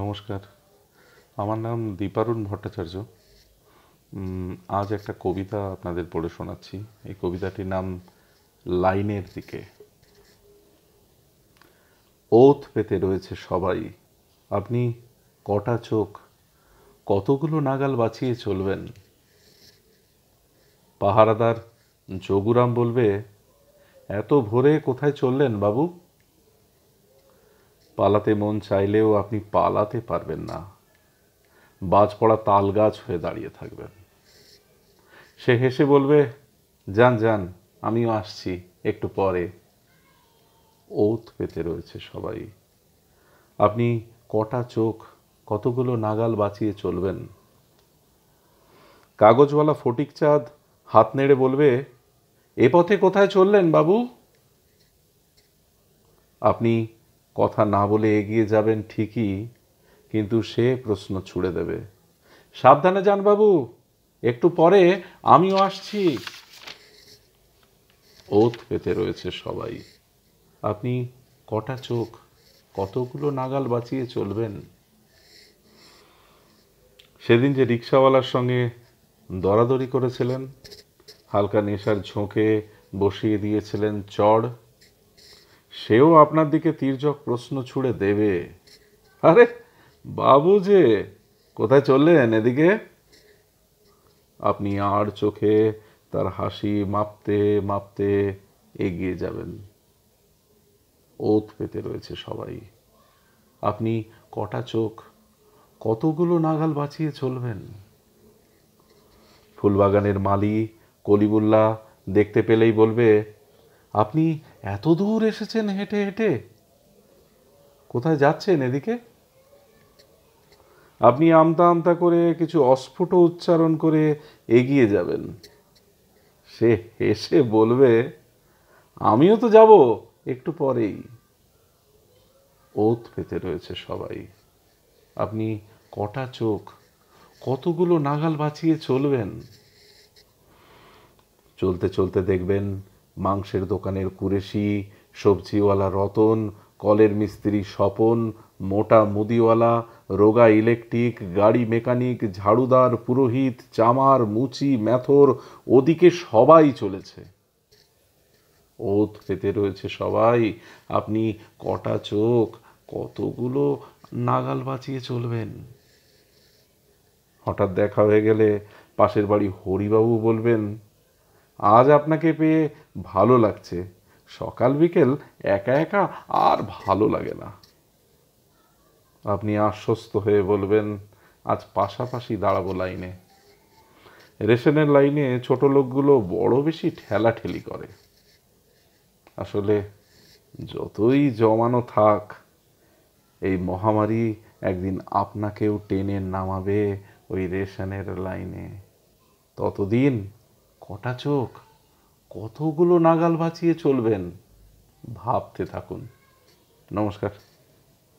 নমস্কার আমার নাম দীপারুণ ভট্টাচার্য আজ একটা কবিতা আপনাদের পড়ে শোনাচ্ছি এই কবিতাটির নাম লাইনের দিকে ওথ পেতে রয়েছে সবাই আপনি কটা চোখ কতগুলো নাগাল বাঁচিয়ে চলবেন পাহারাদার যোগুরাম বলবে এত ভোরে কোথায় চললেন বাবু পালাতে মন চাইলেও আপনি পালাতে পারবেন না বাজ পড়া তাল গাছ হয়ে দাঁড়িয়ে থাকবেন সে হেসে বলবে যান যান আমিও আসছি একটু পরে ওত পেতে রয়েছে সবাই আপনি কটা চোখ কতগুলো নাগাল বাঁচিয়ে চলবেন কাগজওয়ালা ফটিক চাঁদ হাত নেড়ে বলবে এ পথে কোথায় চললেন বাবু আপনি কথা না বলে এগিয়ে যাবেন ঠিকই কিন্তু সে প্রশ্ন ছুড়ে দেবে সাবধানে যান বাবু একটু পরে আমিও আসছি ওত পেতে রয়েছে সবাই আপনি কটা চোখ কতগুলো নাগাল বাঁচিয়ে চলবেন সেদিন যে রিক্সাওয়ালার সঙ্গে দরাদরি করেছিলেন হালকা নেশার ঝোঁকে বসিয়ে দিয়েছিলেন চড় সেও আপনার দিকে তীর্যক প্রশ্ন ছুড়ে দেবে আরে বাবু যে কোথায় চললেন এদিকে আপনি আর চোখে তার হাসি মাপতে মাপতে এগিয়ে যাবেন ওত পেতে রয়েছে সবাই আপনি কটা চোখ কতগুলো নাগাল বাঁচিয়ে চলবেন ফুলবাগানের মালি কলিবুল্লা দেখতে পেলেই বলবে আপনি এত দূর এসেছেন হেঁটে হেঁটে কোথায় যাচ্ছেন এদিকে আপনি আমতা আমতা করে কিছু অস্ফুট উচ্চারণ করে এগিয়ে যাবেন সে হেসে বলবে আমিও তো যাব একটু পরেই ওত পেতে রয়েছে সবাই আপনি কটা চোখ কতগুলো নাগাল বাঁচিয়ে চলবেন চলতে চলতে দেখবেন মাংসের দোকানের কুরেশি সবজিওয়ালা রতন কলের মিস্ত্রি স্বপন মোটা মুদিওয়ালা রোগা ইলেকট্রিক গাড়ি মেকানিক ঝাড়ুদার পুরোহিত চামার মুচি ম্যাথর ওদিকে সবাই চলেছে ওত পেতে রয়েছে সবাই আপনি কটা চোখ কতগুলো নাগাল বাঁচিয়ে চলবেন হঠাৎ দেখা হয়ে গেলে পাশের বাড়ি হরিবাবু বলবেন আজ আপনাকে পেয়ে ভালো লাগছে সকাল বিকেল একা একা আর ভালো লাগে না আপনি আশ্বস্ত হয়ে বলবেন আজ পাশাপাশি দাঁড়াবো লাইনে রেশনের লাইনে ছোট লোকগুলো বড় বেশি ঠেলাঠেলি করে আসলে যতই জমানো থাক এই মহামারী একদিন আপনাকেও টেনে নামাবে ওই রেশনের লাইনে ততদিন কটা চোখ কতগুলো নাগাল বাঁচিয়ে চলবেন ভাবতে থাকুন নমস্কার